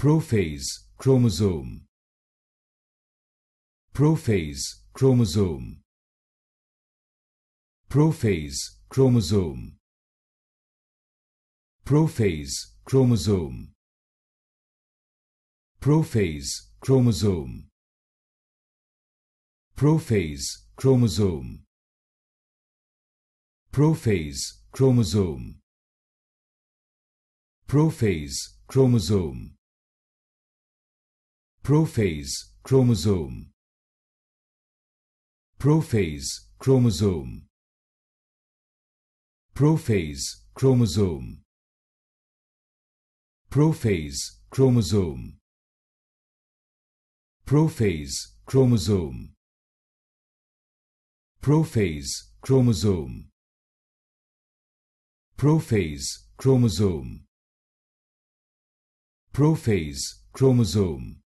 Prophase chromosome Prophase chromosome Prophase chromosome Prophase chromosome Prophase chromosome Prophase chromosome Prophase chromosome Prophase chromosome Prophase chromosome Prophase chromosome Prophase chromosome Prophase chromosome Prophase chromosome Prophase chromosome Prophase chromosome Prophase chromosome